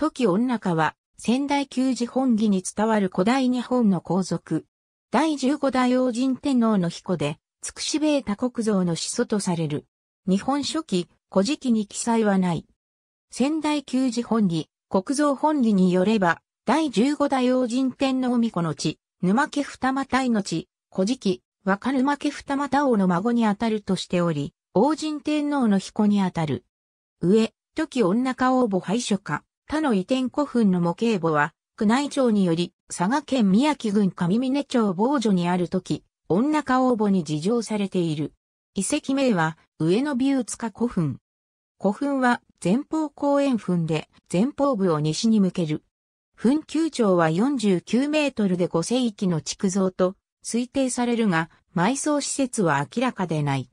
時女家は、仙台旧寺本義に伝わる古代日本の皇族。第十五代王神天皇の彦で、つくし米多国像の始祖とされる。日本初期、古事記に記載はない。仙台旧寺本義、国造本義によれば、第十五代王神天皇御子の地、沼家二股いの地、古事記、若沼家二股王の孫にあたるとしており、王神天皇の彦にあたる。上、時女家王母廃所か。他の移転古墳の模型簿は、宮内庁により、佐賀県宮城郡上峰町防除にある時、女家応募に事情されている。遺跡名は、上野美宇塚古墳。古墳は、前方後円墳で、前方部を西に向ける。墳丘長は49メートルで5世紀の築造と推定されるが、埋葬施設は明らかでない。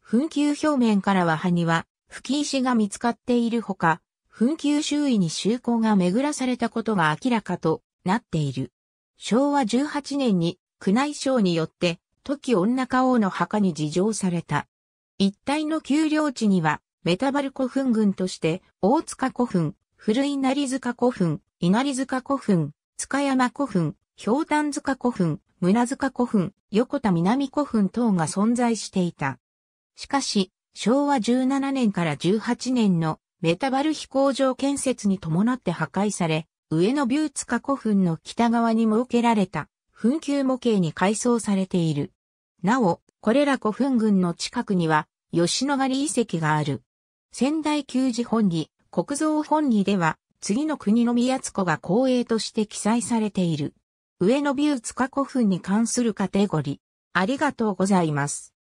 墳丘表面からは埴輪、吹石が見つかっているほか、墳丘周囲に修行が巡らされたことが明らかとなっている。昭和18年に宮内省によって、時女花王の墓に自浄された。一帯の丘陵地には、メタバル古墳群として、大塚古墳、古稲荷塚古墳、稲荷塚古墳、塚山古墳、氷炭塚古墳、村塚古墳、横田南古墳等が存在していた。しかし、昭和17年から18年のメタバル飛行場建設に伴って破壊され、上野ビューツカ古墳の北側に設けられた墳丘模型に改装されている。なお、これら古墳群の近くには、吉野狩遺跡がある。仙台旧寺本里、国蔵本里では、次の国の宮津湖が公営として記載されている。上野ビューツカ古墳に関するカテゴリー。ありがとうございます。